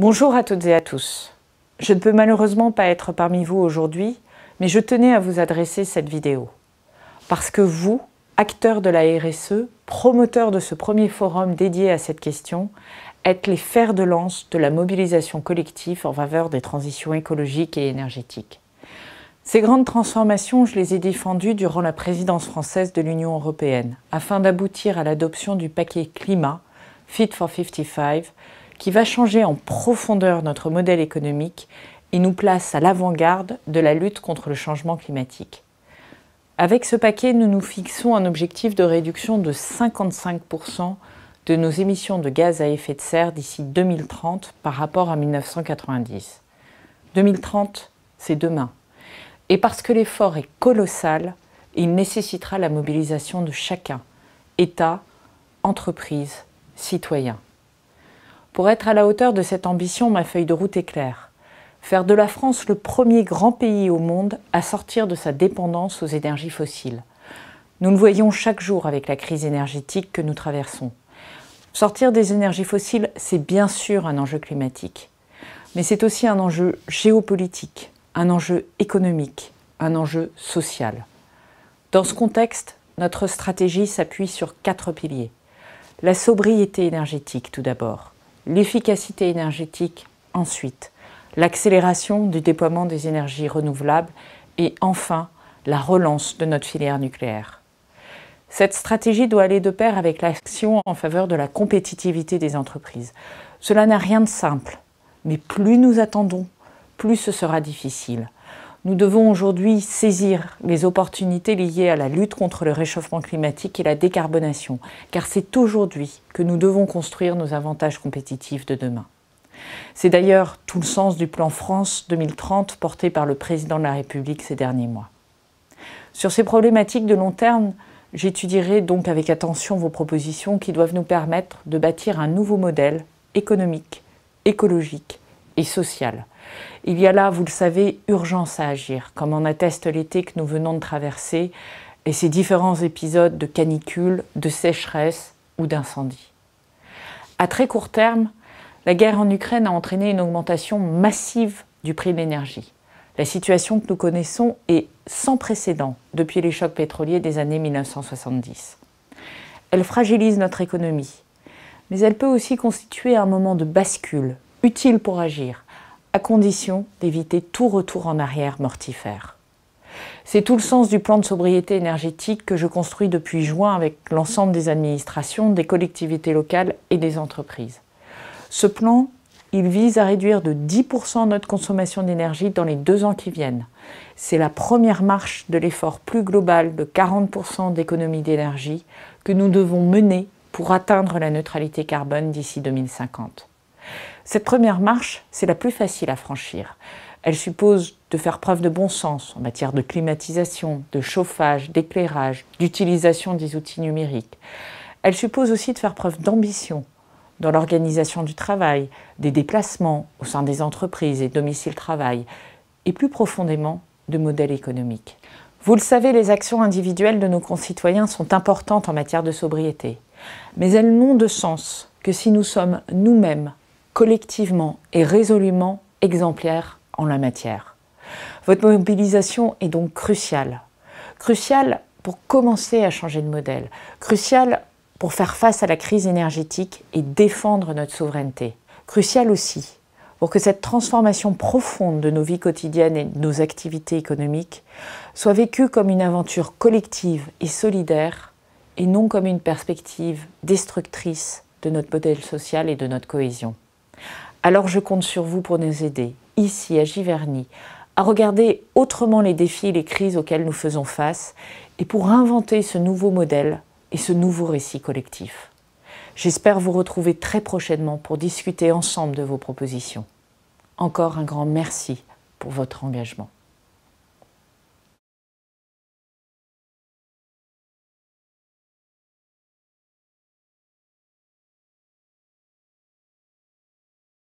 Bonjour à toutes et à tous. Je ne peux malheureusement pas être parmi vous aujourd'hui, mais je tenais à vous adresser cette vidéo. Parce que vous, acteurs de la RSE, promoteurs de ce premier forum dédié à cette question, êtes les fers de lance de la mobilisation collective en faveur des transitions écologiques et énergétiques. Ces grandes transformations, je les ai défendues durant la présidence française de l'Union européenne, afin d'aboutir à l'adoption du paquet climat, Fit for 55, qui va changer en profondeur notre modèle économique et nous place à l'avant-garde de la lutte contre le changement climatique. Avec ce paquet, nous nous fixons un objectif de réduction de 55% de nos émissions de gaz à effet de serre d'ici 2030 par rapport à 1990. 2030, c'est demain. Et parce que l'effort est colossal, il nécessitera la mobilisation de chacun, État, entreprise, citoyen. Pour être à la hauteur de cette ambition, ma feuille de route est claire. Faire de la France le premier grand pays au monde à sortir de sa dépendance aux énergies fossiles. Nous le voyons chaque jour avec la crise énergétique que nous traversons. Sortir des énergies fossiles, c'est bien sûr un enjeu climatique, mais c'est aussi un enjeu géopolitique, un enjeu économique, un enjeu social. Dans ce contexte, notre stratégie s'appuie sur quatre piliers. La sobriété énergétique tout d'abord l'efficacité énergétique ensuite, l'accélération du déploiement des énergies renouvelables et enfin la relance de notre filière nucléaire. Cette stratégie doit aller de pair avec l'action en faveur de la compétitivité des entreprises. Cela n'a rien de simple, mais plus nous attendons, plus ce sera difficile. Nous devons aujourd'hui saisir les opportunités liées à la lutte contre le réchauffement climatique et la décarbonation, car c'est aujourd'hui que nous devons construire nos avantages compétitifs de demain. C'est d'ailleurs tout le sens du plan France 2030 porté par le président de la République ces derniers mois. Sur ces problématiques de long terme, j'étudierai donc avec attention vos propositions qui doivent nous permettre de bâtir un nouveau modèle économique, écologique et sociale. Il y a là, vous le savez, urgence à agir, comme en atteste l'été que nous venons de traverser et ses différents épisodes de canicule, de sécheresse ou d'incendie. À très court terme, la guerre en Ukraine a entraîné une augmentation massive du prix de l'énergie. La situation que nous connaissons est sans précédent depuis les chocs pétroliers des années 1970. Elle fragilise notre économie, mais elle peut aussi constituer un moment de bascule utile pour agir, à condition d'éviter tout retour en arrière mortifère. C'est tout le sens du plan de sobriété énergétique que je construis depuis juin avec l'ensemble des administrations, des collectivités locales et des entreprises. Ce plan, il vise à réduire de 10% notre consommation d'énergie dans les deux ans qui viennent. C'est la première marche de l'effort plus global de 40% d'économie d'énergie que nous devons mener pour atteindre la neutralité carbone d'ici 2050. Cette première marche, c'est la plus facile à franchir. Elle suppose de faire preuve de bon sens en matière de climatisation, de chauffage, d'éclairage, d'utilisation des outils numériques. Elle suppose aussi de faire preuve d'ambition dans l'organisation du travail, des déplacements au sein des entreprises et domicile-travail, et plus profondément de modèles économique. Vous le savez, les actions individuelles de nos concitoyens sont importantes en matière de sobriété, mais elles n'ont de sens que si nous sommes nous-mêmes collectivement et résolument exemplaires en la matière. Votre mobilisation est donc cruciale. Cruciale pour commencer à changer de modèle, cruciale pour faire face à la crise énergétique et défendre notre souveraineté, cruciale aussi pour que cette transformation profonde de nos vies quotidiennes et de nos activités économiques soit vécue comme une aventure collective et solidaire et non comme une perspective destructrice de notre modèle social et de notre cohésion. Alors je compte sur vous pour nous aider, ici à Giverny, à regarder autrement les défis et les crises auxquelles nous faisons face et pour inventer ce nouveau modèle et ce nouveau récit collectif. J'espère vous retrouver très prochainement pour discuter ensemble de vos propositions. Encore un grand merci pour votre engagement.